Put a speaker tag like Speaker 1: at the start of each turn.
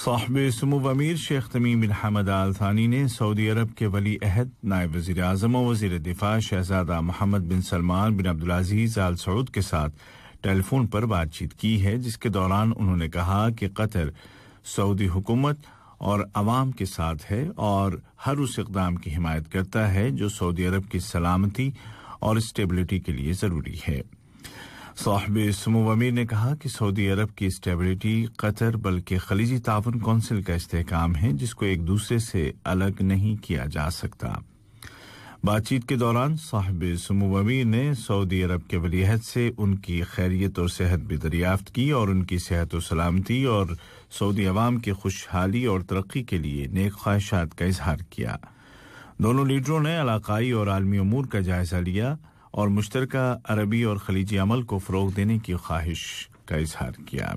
Speaker 1: साहब समूब अमीर शेख तमीम बिन हमद आल थानी ने सऊदी अरब के वली अहद नायब वजीर अजम और वजीर दिफा शहजादा मोहम्मद बिन सलमान बिन अब्दुलज़ीज़ आल सऊद के साथ टेलीफोन पर बातचीत की है जिसके दौरान उन्होंने कहा कि कतर सऊदी हुकूमत और आवाम के साथ है और हर उस इकदाम की हिमायत करता है जो सऊदी अरब की सलामती और स्टेबिलिटी के लिए ज़रूरी है साहब समूह अमीर ने कहा कि सऊदी अरब की स्टेबिलिटी कतर बल्कि खलीजी ताउन कौंसिल का इसकाम है जिसको एक दूसरे से अलग नहीं किया जा सकता बातचीत के दौरान साहब समूह अमीर ने सऊदी अरब के वलीहद से उनकी खैरियत और सेहत भी दरियाफ्त की और उनकी सेहत व सलामती और सऊदी अवाम की खुशहाली और तरक्की के लिए नेक ख्वाहिशात का इजहार किया दोनों लीडरों ने इलाकाई और आलमी अमूर का जायजा लिया और मुश्तरक अरबी और खलीजी अमल को फ़रोग देने की ख्वाहिश का इजहार किया